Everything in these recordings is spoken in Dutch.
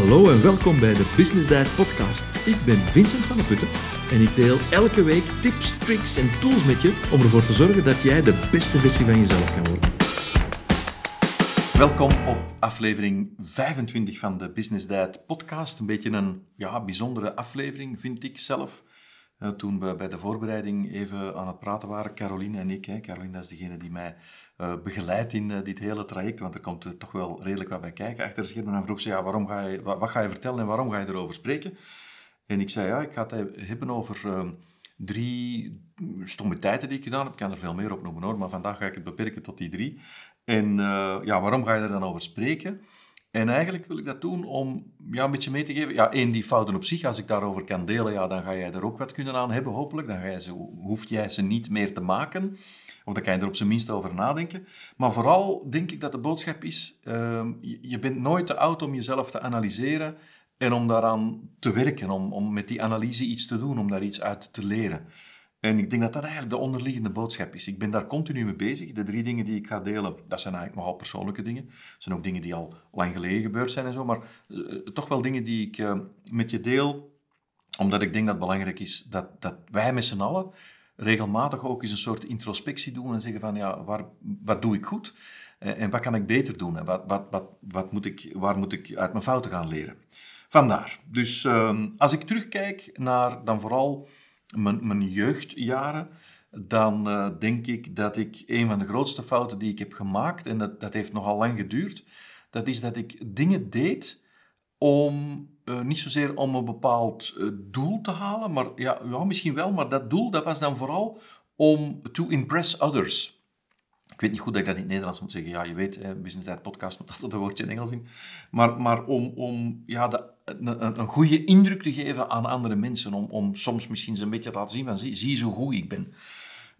Hallo en welkom bij de Business Diet Podcast. Ik ben Vincent van der Putten en ik deel elke week tips, tricks en tools met je om ervoor te zorgen dat jij de beste versie van jezelf kan worden. Welkom op aflevering 25 van de Business Diet Podcast. Een beetje een ja, bijzondere aflevering, vind ik zelf. Eh, toen we bij de voorbereiding even aan het praten waren, Caroline en ik. Hè. Caroline, dat is degene die mij eh, begeleid in eh, dit hele traject? Want er komt toch wel redelijk wat bij kijken achter de schermen. En vroeg ze, ja, waarom ga je, wat, ga je vertellen en waarom ga je erover spreken? En ik zei, ja, ik ga het hebben over ehm, drie stomme tijden die ik gedaan heb. Ik kan er veel meer op noemen hoor, maar vandaag ga ik het beperken tot die drie. En eh, ja, waarom ga je er dan over spreken? En eigenlijk wil ik dat doen om ja, een beetje mee te geven. Ja, één, die fouten op zich, als ik daarover kan delen, ja, dan ga jij er ook wat kunnen aan hebben, hopelijk. Dan ga jij ze, hoef jij ze niet meer te maken. Of dan kan je er op zijn minst over nadenken. Maar vooral denk ik dat de boodschap is: ehm, je bent nooit te oud om jezelf te analyseren en om daaraan te werken, om, om met die analyse iets te doen, om daar iets uit te leren. En ik denk dat dat eigenlijk de onderliggende boodschap is. Ik ben daar continu mee bezig. De drie dingen die ik ga delen, dat zijn eigenlijk nogal persoonlijke dingen. Dat zijn ook dingen die al lang geleden gebeurd zijn en zo. Maar eh, toch wel dingen die ik eh, met je deel, omdat ik denk dat het belangrijk is dat, dat wij met z'n allen regelmatig ook eens een soort introspectie doen en zeggen van ja, waar, wat doe ik goed eh, en wat kan ik beter doen en wat, wat, wat, wat moet ik, waar moet ik uit mijn fouten gaan leren. Vandaar. Dus ehm, als ik terugkijk naar dan vooral mijn, mijn jeugdjaren, dan eh, denk ik dat ik een van de grootste fouten die ik heb gemaakt, en dat, dat heeft nogal lang geduurd, dat is dat ik dingen deed om, eh, niet zozeer om een bepaald eh, doel te halen, maar ja, ja, misschien wel, maar dat doel dat was dan vooral om to impress others. Ik weet niet goed dat ik dat in het Nederlands moet zeggen. Ja, je weet, Business Tijd Podcast moet altijd een woordje in Engels in. Maar, maar om, om ja, de een, een, goede indruk te geven aan andere mensen. Om, om soms misschien een beetje te laten zien van zie, zie zo goed ik ben.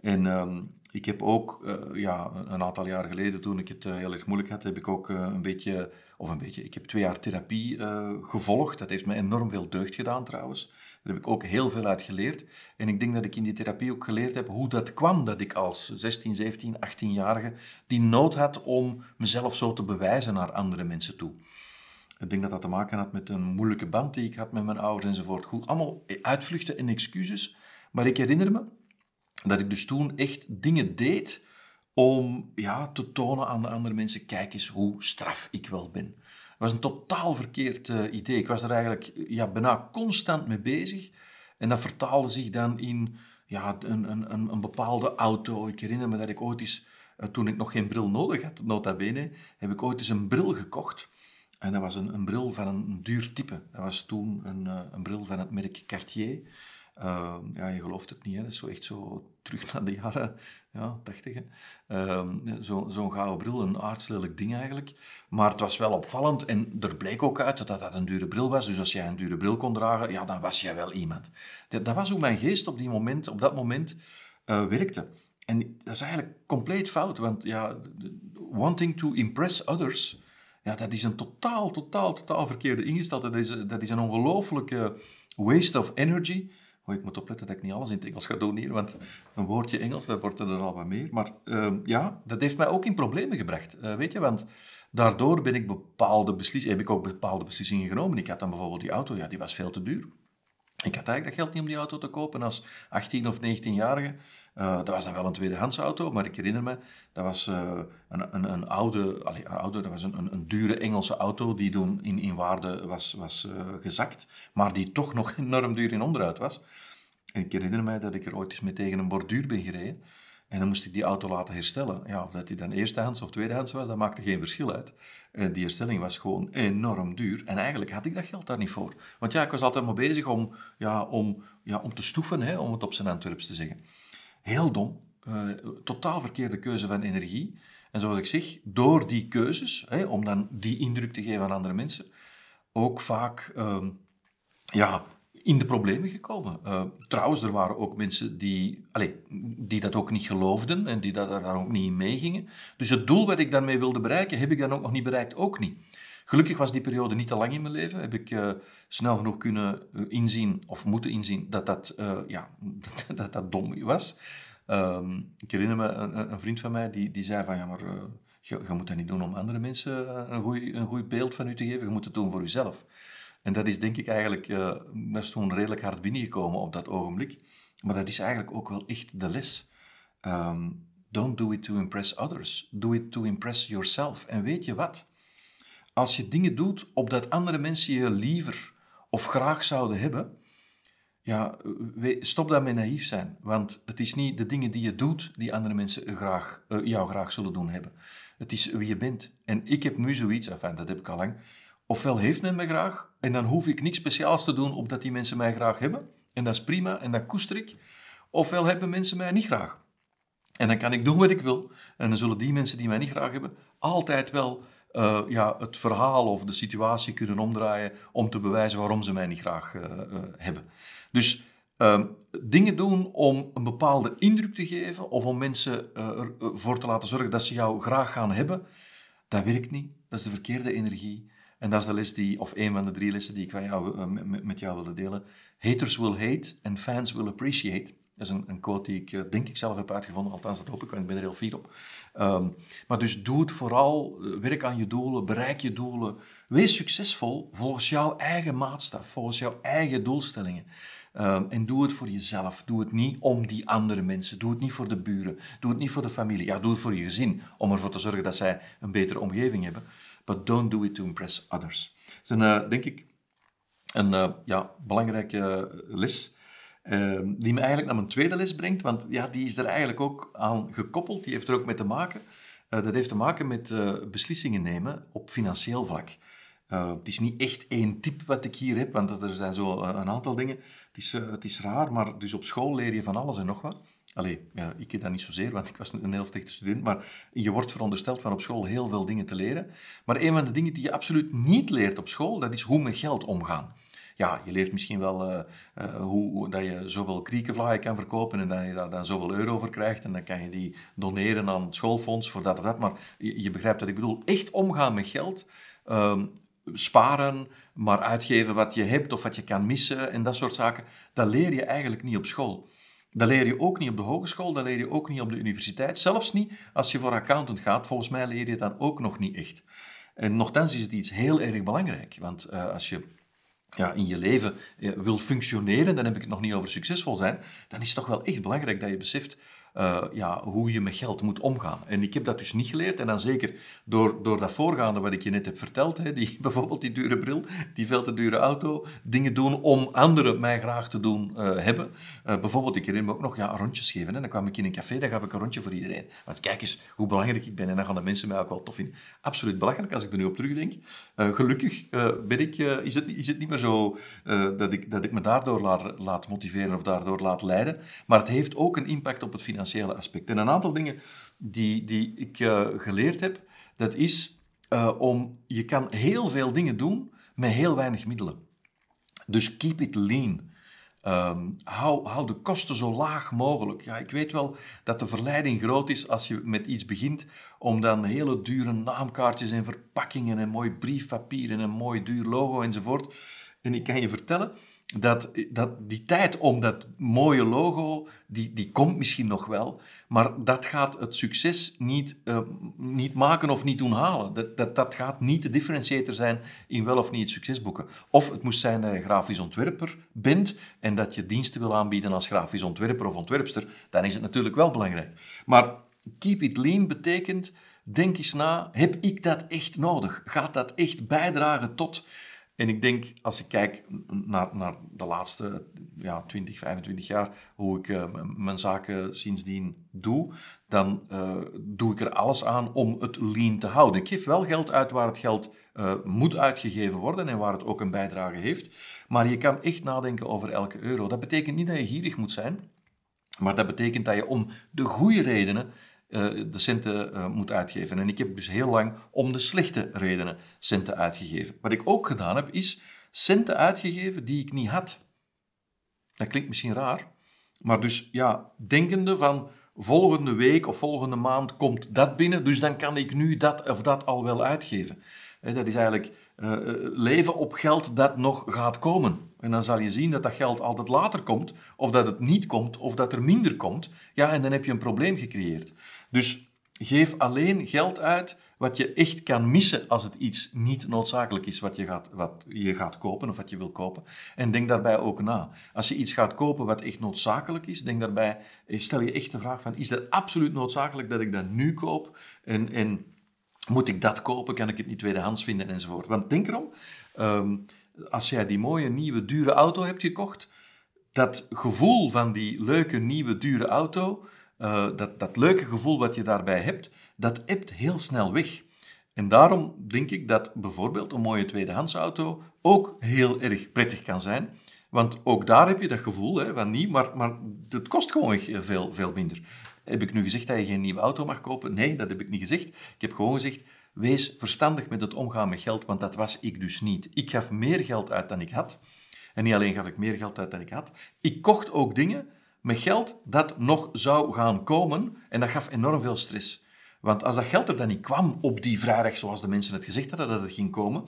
En ehm, ik heb ook, eh, ja, een aantal jaar geleden toen ik het eh, heel erg moeilijk had, heb ik ook eh, een beetje, of een beetje, ik heb twee jaar therapie gevolgd. Dat heeft me enorm veel deugd gedaan trouwens. Daar heb ik ook heel veel uit geleerd. En ik denk dat ik in die therapie ook geleerd heb hoe dat kwam dat ik als 16, 17, 18-jarige die nood had om mezelf zo te bewijzen naar andere mensen toe. Ik denk dat dat te maken had met een moeilijke band die ik had met mijn ouders enzovoort. Goed, allemaal uitvluchten en excuses. Maar ik herinner me dat ik dus toen echt dingen deed om ja, te tonen aan de andere mensen, kijk eens hoe straf ik wel ben. Dat was een totaal verkeerd eh, idee. Ik was er eigenlijk ja, bijna constant mee bezig. En dat vertaalde zich dan in ja, een, een, een bepaalde auto. Ik herinner me dat ik ooit eens, eh, toen ik nog geen bril nodig had, nota bene, heb ik ooit eens een bril gekocht en dat was een, een bril van een, duur type. Dat was toen een, eh, een bril van het merk Cartier. Ehm, ja, je gelooft het niet, hè? dat is zo echt zo terug naar de jaren ja, 80. Ehm, zo'n gouden bril, een aardslelijk ding eigenlijk. Maar het was wel opvallend en er bleek ook uit dat dat een dure bril was. Dus als jij een dure bril kon dragen, ja, dan was jij wel iemand. Dat, dat was hoe mijn geest op, die moment, op dat moment eh, werkte. En dat is eigenlijk compleet fout, want ja, wanting to impress others ja, dat is een totaal, totaal, totaal verkeerde ingesteld. Dat is, dat is een ongelooflijke waste of energy. Oh, ik moet opletten dat ik niet alles in het Engels ga doen hier, want een woordje Engels, dat wordt er al wat meer. Maar uh, ja, dat heeft mij ook in problemen gebracht, uh, weet je, want daardoor ben ik bepaalde beslissingen, heb ik ook bepaalde beslissingen genomen. Ik had dan bijvoorbeeld die auto, ja, die was veel te duur. Ik had eigenlijk dat geld niet om die auto te kopen als 18 of 19-jarige. Eh, dat was dan wel een tweedehands auto, maar ik herinner me, dat was eh, een, een, een, oude, allee, een oude, dat was een, een, een, dure Engelse auto die toen in, in waarde was, was eh, gezakt, maar die toch nog enorm duur in onderhoud was. En ik herinner me dat ik er ooit eens mee tegen een borduur ben gereden. En dan moest ik die auto laten herstellen. Ja, of dat die dan eerstehands of tweedehands was, dat maakte geen verschil uit. En eh, die herstelling was gewoon enorm duur. En eigenlijk had ik dat geld daar niet voor. Want ja, ik was altijd maar bezig om, ja, om, ja, om te stoeven, hè, om het op zijn Antwerps te zeggen. Heel dom. Eh, totaal verkeerde keuze van energie. En zoals ik zeg, door die keuzes, hè, om dan die indruk te geven aan andere mensen, ook vaak ehm, ja, in de problemen gekomen. Eh, trouwens, er waren ook mensen die, allez, die dat ook niet geloofden en die dat, daar ook niet in meegingen. Dus het doel wat ik daarmee wilde bereiken, heb ik dan ook nog niet bereikt, ook niet. Gelukkig was die periode niet te lang in mijn leven. Heb ik eh, snel genoeg kunnen eh, inzien, of moeten inzien, dat dat, ja, dat, dat, dom was. Ehm, ik herinner me een, een, vriend van mij die, die zei van, ja maar, je, moet dat niet doen om andere mensen een goed een beeld van u te geven. Je moet het doen voor uzelf. En dat is denk ik eigenlijk, uh, eh, toen redelijk hard binnengekomen op dat ogenblik. Maar dat is eigenlijk ook wel echt de les. Ehm, don't do it to impress others. Do it to impress yourself. En weet je wat? Als je dingen doet opdat andere mensen je liever of graag zouden hebben, ja, stop met naïef zijn. Want het is niet de dingen die je doet die andere mensen graag, eh, jou graag zullen doen hebben. Het is wie je bent. En ik heb nu zoiets, enfin, dat heb ik al lang, ofwel heeft men me graag en dan hoef ik niks speciaals te doen omdat die mensen mij graag hebben. En dat is prima en dat koester ik. Ofwel hebben mensen mij niet graag. En dan kan ik doen wat ik wil. En dan zullen die mensen die mij niet graag hebben altijd wel eh, ja, het verhaal of de situatie kunnen omdraaien om te bewijzen waarom ze mij niet graag eh, eh, hebben. Dus ehm, dingen doen om een bepaalde indruk te geven of om mensen ervoor te laten zorgen dat ze jou graag gaan hebben, dat werkt niet. Dat is de verkeerde energie. En dat is de die, of een van de drie lessen die ik van jou, eh, met jou wilde delen. Haters will hate en fans will appreciate. Dat is een, een, quote die ik eh, denk ik zelf heb uitgevonden, althans dat hoop ik, want ik ben er heel fier op. Ehm, maar dus doe het vooral, eh, werk aan je doelen, bereik je doelen. Wees succesvol volgens jouw eigen maatstaf, volgens jouw eigen doelstellingen. Ehm, en doe het voor jezelf. Doe het niet om die andere mensen. Doe het niet voor de buren. Doe het niet voor de familie. Ja, doe het voor je gezin, om ervoor te zorgen dat zij een betere omgeving hebben. But don't do it to impress others. Dat is een, eh, denk ik een eh, ja, belangrijke eh, les. Ehm, die me eigenlijk naar mijn tweede les brengt, want ja, die is er eigenlijk ook aan gekoppeld. Die heeft er ook mee te maken. dat heeft te maken met beslissingen nemen op financieel vlak. het is niet echt één tip wat ik hier heb, want er zijn zo een aantal dingen. Het is, het is raar, maar dus op school leer je van alles en nog wat. Allee, ja, ik ken dat niet zozeer, want ik was een heel slechte student. Maar je wordt verondersteld van op school heel veel dingen te leren. Maar een van de dingen die je absoluut niet leert op school, dat is hoe met geld omgaan. Ja, je leert misschien wel eh, eh, hoe, dat je zoveel kriekenvlaaien kan verkopen en dat je daar dan zoveel euro voor krijgt. En dan kan je die doneren aan het schoolfonds voor dat of dat. Maar je, je begrijpt dat ik bedoel. Echt omgaan met geld. Ehm, sparen, maar uitgeven wat je hebt of wat je kan missen en dat soort zaken. Dat leer je eigenlijk niet op school. Dat leer je ook niet op de hogeschool, dat leer je ook niet op de universiteit. Zelfs niet als je voor accountant gaat. Volgens mij leer je het dan ook nog niet echt. En nochtans is het iets heel erg belangrijk. Want eh, als je ja, in je leven eh, wil functioneren, dan heb ik het nog niet over succesvol zijn, dan is het toch wel echt belangrijk dat je beseft eh, ja, hoe je met geld moet omgaan. En ik heb dat dus niet geleerd. En dan zeker door, door dat voorgaande wat ik je net heb verteld. Hè, die, bijvoorbeeld die dure bril, die veel te dure auto. Dingen doen om anderen mij graag te doen eh, hebben. Eh, bijvoorbeeld, ik herinner me ook nog ja, rondjes geven. Hè. Dan kwam ik in een café, dan gaf ik een rondje voor iedereen. Want kijk eens hoe belangrijk ik ben. En dan gaan de mensen mij ook wel tof in. Absoluut belachelijk als ik er nu op terugdenk. gelukkig ben ik, is, het, is het niet meer zo dat, ik, dat ik me daardoor laat, laat motiveren of daardoor laat leiden. Maar het heeft ook een impact op het financiële en een aantal dingen die, die ik eh, geleerd heb, dat is eh, om... Je kan heel veel dingen doen met heel weinig middelen. Dus keep it lean. Ehm, hou, hou, de kosten zo laag mogelijk. Ja, ik weet wel dat de verleiding groot is als je met iets begint om dan hele dure naamkaartjes en verpakkingen en mooi briefpapier en een mooi duur logo enzovoort. En ik kan je vertellen, dat, dat die tijd om dat mooie logo, die, die komt misschien nog wel, maar dat gaat het succes niet, eh, niet maken of niet doen halen. Dat, dat, dat gaat niet de differentiator zijn in wel of niet het succes boeken. Of het moest zijn dat je grafisch ontwerper bent en dat je diensten wil aanbieden als grafisch ontwerper of ontwerpster, dan is het natuurlijk wel belangrijk. Maar keep it lean betekent, denk eens na, heb ik dat echt nodig? Gaat dat echt bijdragen tot en ik denk, als ik kijk naar, naar de laatste ja, 20, 25 jaar, hoe ik eh, mijn zaken sindsdien doe, dan eh, doe ik er alles aan om het lean te houden. Ik geef wel geld uit waar het geld eh, moet uitgegeven worden en waar het ook een bijdrage heeft. Maar je kan echt nadenken over elke euro. Dat betekent niet dat je gierig moet zijn, maar dat betekent dat je om de goede redenen eh, de centen eh, moet uitgeven. En ik heb dus heel lang om de slechte redenen centen uitgegeven. Wat ik ook gedaan heb, is centen uitgegeven die ik niet had. Dat klinkt misschien raar, maar dus ja, denkende van volgende week of volgende maand komt dat binnen, dus dan kan ik nu dat of dat al wel uitgeven. Eh, dat is eigenlijk leven op geld dat nog gaat komen. En dan zal je zien dat dat geld altijd later komt, of dat het niet komt, of dat er minder komt. Ja, en dan heb je een probleem gecreëerd. Dus geef alleen geld uit wat je echt kan missen als het iets niet noodzakelijk is wat je gaat, wat je gaat kopen of wat je wil kopen. En denk daarbij ook na. Als je iets gaat kopen wat echt noodzakelijk is, denk daarbij, eh, stel je echt de vraag van, is dat absoluut noodzakelijk dat ik dat nu koop? En, en moet ik dat kopen? Kan ik het niet tweedehands vinden? Enzovoort. Want denk erom, ehm, als jij die mooie, nieuwe, dure auto hebt gekocht, dat gevoel van die leuke, nieuwe, dure auto, eh, dat, dat leuke gevoel wat je daarbij hebt, dat ebt heel snel weg. En daarom denk ik dat bijvoorbeeld een mooie tweedehands auto ook heel erg prettig kan zijn. Want ook daar heb je dat gevoel hè, van niet, maar, maar het kost gewoon eh, veel, veel minder. Heb ik nu gezegd dat je geen nieuwe auto mag kopen? Nee, dat heb ik niet gezegd. Ik heb gewoon gezegd, Wees verstandig met het omgaan met geld, want dat was ik dus niet. Ik gaf meer geld uit dan ik had. En niet alleen gaf ik meer geld uit dan ik had, ik kocht ook dingen met geld dat nog zou gaan komen. En dat gaf enorm veel stress. Want als dat geld er dan niet kwam op die vrijdag, zoals de mensen het gezegd hadden dat het ging komen.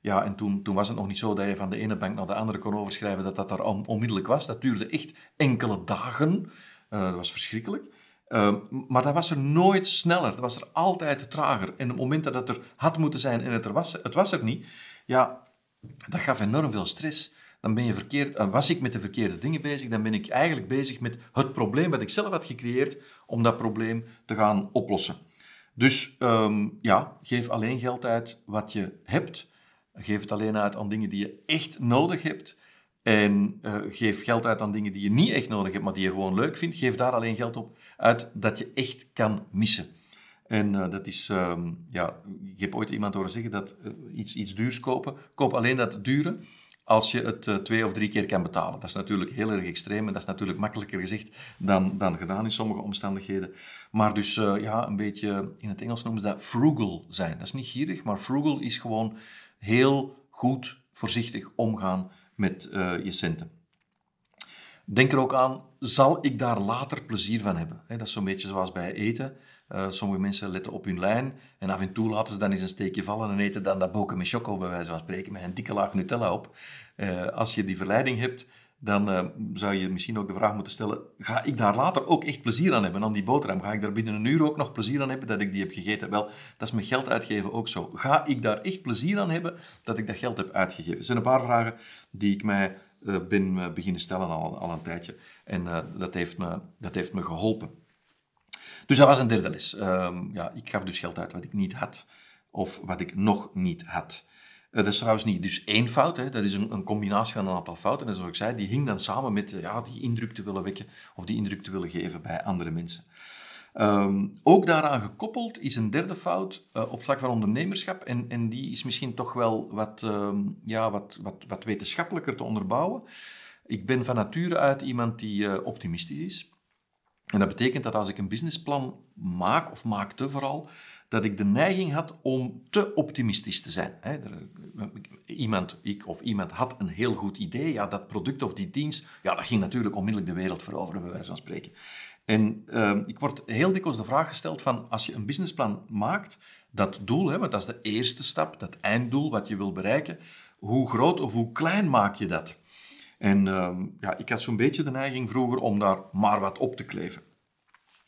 Ja, en toen, toen was het nog niet zo dat je van de ene bank naar de andere kon overschrijven dat dat daar onmiddellijk was. Dat duurde echt enkele dagen. Eh, dat was verschrikkelijk. Ehm, maar dat was er nooit sneller. Dat was er altijd trager. En op het moment dat het er had moeten zijn en het, er was, het was er niet, ja, dat gaf enorm veel stress. Dan ben je verkeerd, en eh, was ik met de verkeerde dingen bezig, dan ben ik eigenlijk bezig met het probleem dat ik zelf had gecreëerd, om dat probleem te gaan oplossen. Dus ehm, ja, geef alleen geld uit wat je hebt. Geef het alleen uit aan dingen die je echt nodig hebt. En eh, geef geld uit aan dingen die je niet echt nodig hebt, maar die je gewoon leuk vindt. Geef daar alleen geld op uit dat je echt kan missen. En eh, dat is, ehm, ja, ik heb ooit iemand horen zeggen dat eh, iets, iets duurs kopen, koop alleen dat dure als je het twee of drie keer kan betalen. Dat is natuurlijk heel erg extreem en dat is natuurlijk makkelijker gezegd dan, dan gedaan in sommige omstandigheden. Maar dus ja, een beetje, in het Engels noemen ze dat frugal zijn. Dat is niet gierig, maar frugal is gewoon heel goed, voorzichtig omgaan met eh, je centen. Denk er ook aan, zal ik daar later plezier van hebben? dat is zo'n beetje zoals bij eten. Eh, sommige mensen letten op hun lijn en af en toe laten ze dan eens een steekje vallen en eten dan dat boken met choco, bij wijze van spreken, met een dikke laag Nutella op. Eh, als je die verleiding hebt, dan eh, zou je misschien ook de vraag moeten stellen: ga ik daar later ook echt plezier aan hebben, aan die boterham? Ga ik daar binnen een uur ook nog plezier aan hebben dat ik die heb gegeten? Wel, dat is met geld uitgeven ook zo. Ga ik daar echt plezier aan hebben dat ik dat geld heb uitgegeven? Er zijn een paar vragen die ik mij uh, ben eh, beginnen stellen al, al een tijdje. En uh, dat, heeft me, dat heeft me geholpen. Dus dat was een derde les. Ehm, ja, ik gaf dus geld uit wat ik niet had of wat ik nog niet had. Eh, dat is trouwens niet dus één fout, hè. dat is een, een combinatie van een aantal fouten. En zoals ik zei, die hing dan samen met eh, ja, die indruk te willen wekken of die indruk te willen geven bij andere mensen. Ehm, ook daaraan gekoppeld is een derde fout uh, op vlak van ondernemerschap. En, en die is misschien toch wel wat, ehm, ja, wat, wat, wat wetenschappelijker te onderbouwen. Ik ben van nature uit iemand die optimistisch is. En dat betekent dat als ik een businessplan maak, of maakte vooral, dat ik de neiging had om te optimistisch te zijn. Iemand, ik of iemand had een heel goed idee. Ja, dat product of die dienst, ja, dat ging natuurlijk onmiddellijk de wereld veroveren, bij wijze van spreken. En ehm, ik word heel dikwijls de vraag gesteld van, als je een businessplan maakt, dat doel, hè, want dat is de eerste stap, dat einddoel wat je wil bereiken, hoe groot of hoe klein maak je dat? En ehm, ja, ik had zo'n beetje de neiging vroeger om daar maar wat op te kleven.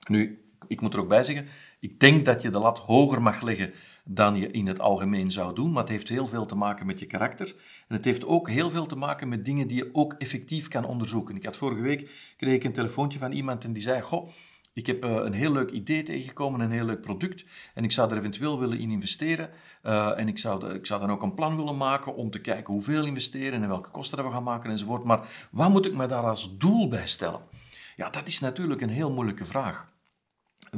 Nu, ik moet er ook bij zeggen, ik denk dat je de lat hoger mag leggen dan je in het algemeen zou doen, maar het heeft heel veel te maken met je karakter. En het heeft ook heel veel te maken met dingen die je ook effectief kan onderzoeken. Ik had vorige week, kreeg ik een telefoontje van iemand en die zei, goh, ik heb eh, een heel leuk idee tegengekomen, een heel leuk product. En ik zou er eventueel willen in investeren. Eh, en ik zou, ik zou dan ook een plan willen maken om te kijken hoeveel investeren en welke kosten dat we gaan maken enzovoort. Maar wat moet ik me daar als doel bij stellen? Ja, dat is natuurlijk een heel moeilijke vraag.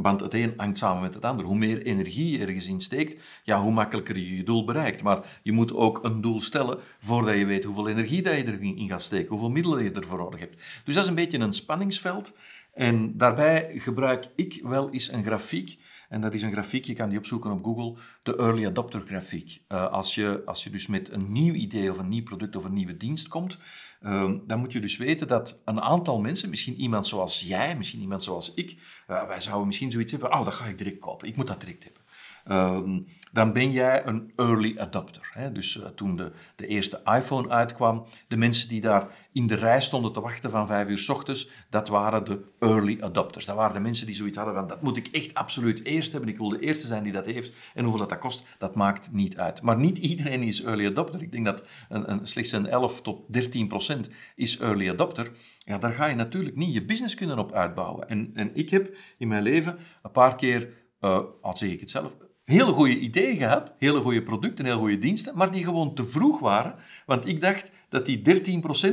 Want het een hangt samen met het ander. Hoe meer energie je ergens in steekt, ja, hoe makkelijker je je doel bereikt. Maar je moet ook een doel stellen voordat je weet hoeveel energie dat je erin gaat steken, hoeveel middelen je ervoor nodig hebt. Dus dat is een beetje een spanningsveld. En daarbij gebruik ik wel eens een grafiek en dat is een grafiek, je kan die opzoeken op Google, de early adopter grafiek. Eh, als, je, als je dus met een nieuw idee of een nieuw product of een nieuwe dienst komt, ehm, dan moet je dus weten dat een aantal mensen, misschien iemand zoals jij, misschien iemand zoals ik, eh, wij zouden misschien zoiets hebben, oh, dat ga ik direct kopen, ik moet dat direct hebben. Ehm, dan ben jij een early adopter. Hè? Dus eh, toen de, de, eerste iPhone uitkwam, de mensen die daar in de rij stonden te wachten van vijf uur s ochtends, dat waren de early adopters. Dat waren de mensen die zoiets hadden van, dat moet ik echt absoluut eerst hebben, ik wil de eerste zijn die dat heeft. En hoeveel dat, kost, dat maakt niet uit. Maar niet iedereen is early adopter. Ik denk dat een, een slechts een 11 tot 13 procent is early adopter. Ja, daar ga je natuurlijk niet je business kunnen op uitbouwen. En, en ik heb in mijn leven een paar keer, eh, al zeg ik het zelf, hele goede ideeën gehad, hele goede producten, hele goede diensten, maar die gewoon te vroeg waren. Want ik dacht dat die 13%,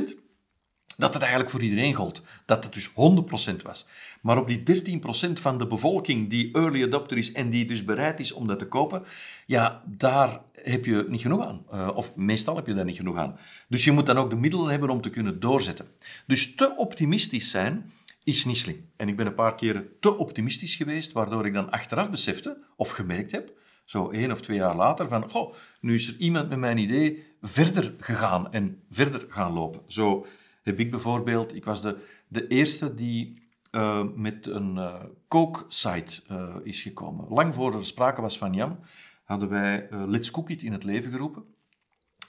dat het eigenlijk voor iedereen gold. Dat het dus 100% was. Maar op die 13% van de bevolking die early adopter is en die dus bereid is om dat te kopen, ja, daar heb je niet genoeg aan. Eh, of meestal heb je daar niet genoeg aan. Dus je moet dan ook de middelen hebben om te kunnen doorzetten. Dus te optimistisch zijn is niet slim. En ik ben een paar keren te optimistisch geweest, waardoor ik dan achteraf besefte of gemerkt heb, zo één of twee jaar later, van goh, nu is er iemand met mijn idee verder gegaan en verder gaan lopen. Zo heb ik bijvoorbeeld, ik was de, de eerste die eh, met een uh, eh, kooksite eh, is gekomen. Lang voordat er sprake was van Jam, hadden wij Let's Cook It in het leven geroepen.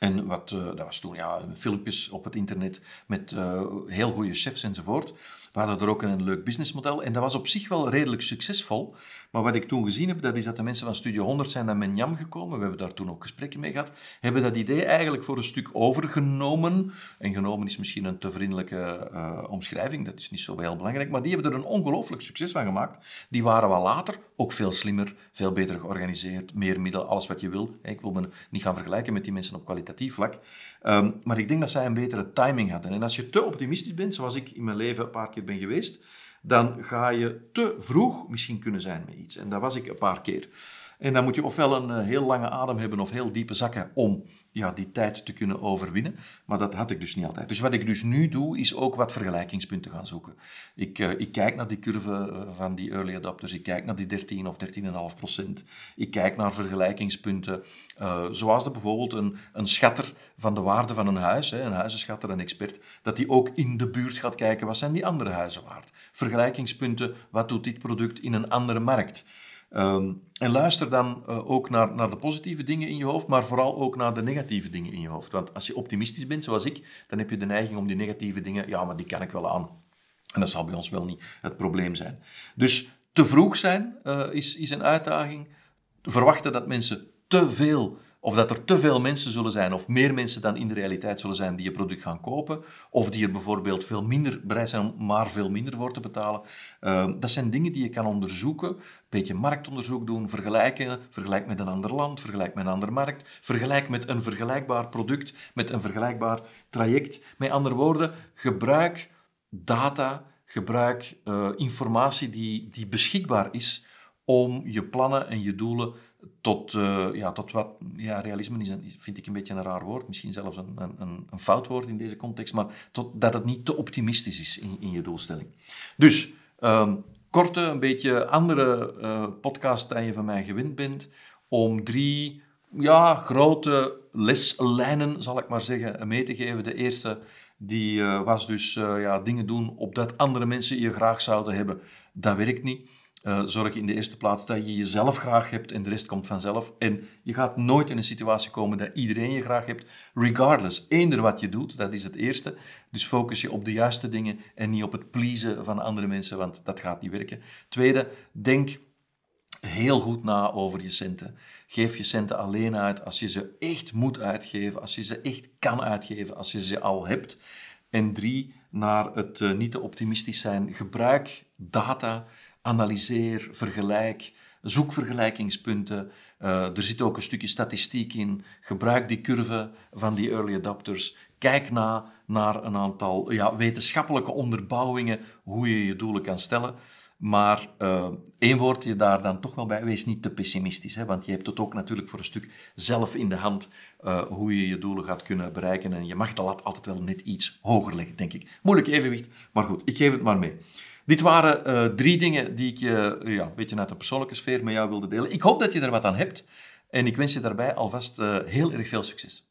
En wat, eh, dat was toen ja, filmpjes op het internet met eh, heel goede chefs enzovoort. We hadden er ook een leuk businessmodel en dat was op zich wel redelijk succesvol. Maar wat ik toen gezien heb, dat is dat de mensen van Studio 100 zijn naar Menjam gekomen. We hebben daar toen ook gesprekken mee gehad. Hebben dat idee eigenlijk voor een stuk overgenomen. En genomen is misschien een te vriendelijke eh, omschrijving, dat is niet zo heel belangrijk. Maar die hebben er een ongelooflijk succes van gemaakt. Die waren wel later ook veel slimmer, veel beter georganiseerd, meer middel, alles wat je wil. Ik wil me niet gaan vergelijken met die mensen op kwaliteit vlak. Ehm, maar ik denk dat zij een betere timing hadden. En als je te optimistisch bent, zoals ik in mijn leven een paar keer ben geweest, dan ga je te vroeg misschien kunnen zijn met iets. En dat was ik een paar keer. En dan moet je ofwel een eh, heel lange adem hebben of heel diepe zakken om ja, die tijd te kunnen overwinnen. Maar dat had ik dus niet altijd. Dus wat ik dus nu doe, is ook wat vergelijkingspunten gaan zoeken. Ik, eh, ik kijk naar die curve eh, van die early adopters. Ik kijk naar die 13 of 13,5 procent. Ik kijk naar vergelijkingspunten. zoals er bijvoorbeeld een, een schatter van de waarde van een huis, hè, een huizenschatter, een expert, dat die ook in de buurt gaat kijken wat zijn die andere huizen waard. Vergelijkingspunten, wat doet dit product in een andere markt. Ehm, en luister dan eh, ook naar, naar de positieve dingen in je hoofd, maar vooral ook naar de negatieve dingen in je hoofd. Want als je optimistisch bent, zoals ik, dan heb je de neiging om die negatieve dingen, ja, maar die kan ik wel aan. En dat zal bij ons wel niet het probleem zijn. Dus te vroeg zijn eh, is, is een uitdaging. Verwachten dat mensen te veel of dat er te veel mensen zullen zijn, of meer mensen dan in de realiteit zullen zijn die je product gaan kopen. Of die er bijvoorbeeld veel minder bereid zijn om maar veel minder voor te betalen. Ehm, dat zijn dingen die je kan onderzoeken. Een beetje marktonderzoek doen, vergelijken. Vergelijk met een ander land, vergelijk met een andere markt. Vergelijk met een vergelijkbaar product, met een vergelijkbaar traject. Met andere woorden, gebruik data, gebruik eh, informatie die, die beschikbaar is om je plannen en je doelen tot, eh, ja, tot wat... Ja, realisme is vind ik een beetje een raar woord. Misschien zelfs een, een, een fout woord in deze context. Maar tot, dat het niet te optimistisch is in, in je doelstelling. Dus, ehm, korte, een beetje andere uh, podcast dan je van mij gewend bent. Om drie ja, grote leslijnen, zal ik maar zeggen, mee te geven. De eerste die eh, was dus ja, dingen doen op dat andere mensen je graag zouden hebben. Dat werkt niet. Eh, zorg in de eerste plaats dat je jezelf graag hebt en de rest komt vanzelf. En je gaat nooit in een situatie komen dat iedereen je graag hebt, regardless. Eender wat je doet, dat is het eerste. Dus focus je op de juiste dingen en niet op het pleasen van andere mensen, want dat gaat niet werken. Tweede, denk heel goed na over je centen. Geef je centen alleen uit als je ze echt moet uitgeven, als je ze echt kan uitgeven, als je ze al hebt. En drie, naar het eh, niet te optimistisch zijn. Gebruik data analyseer, vergelijk, zoek vergelijkingspunten. Eh, er zit ook een stukje statistiek in. Gebruik die curve van die early adapters. Kijk na naar een aantal ja, wetenschappelijke onderbouwingen hoe je je doelen kan stellen. Maar uh, één woordje daar dan toch wel bij. Wees niet te pessimistisch, hè, want je hebt het ook natuurlijk voor een stuk zelf in de hand eh, hoe je je doelen gaat kunnen bereiken. En je mag de lat altijd wel net iets hoger leggen, denk ik. Moeilijk evenwicht, maar goed, ik geef het maar mee. Dit waren eh, drie dingen die ik je eh, ja, een beetje uit de persoonlijke sfeer met jou wilde delen. Ik hoop dat je er wat aan hebt en ik wens je daarbij alvast eh, heel erg veel succes.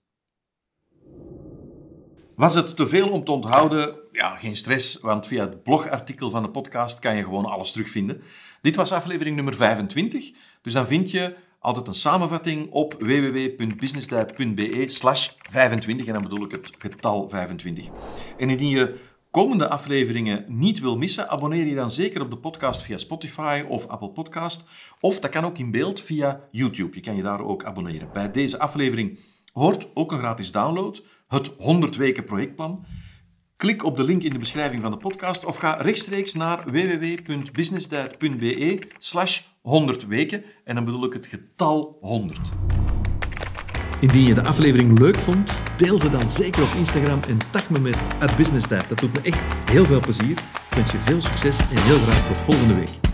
Was het te veel om te onthouden? Ja, geen stress, want via het blogartikel van de podcast kan je gewoon alles terugvinden. Dit was aflevering nummer 25, dus dan vind je altijd een samenvatting op www.businessdive.be slash 25 en dan bedoel ik het getal 25. En indien je komende afleveringen niet wil missen, abonneer je dan zeker op de podcast via Spotify of Apple Podcast. Of dat kan ook in beeld via YouTube. Je kan je daar ook abonneren. Bij deze aflevering hoort ook een gratis download, het 100 weken projectplan. Klik op de link in de beschrijving van de podcast of ga rechtstreeks naar www.businessdiet.be slash 100 weken en dan bedoel ik het getal 100. Indien je de aflevering leuk vond, deel ze dan zeker op Instagram en tag me met At Dat doet me echt heel veel plezier. Ik wens je veel succes en heel graag tot volgende week.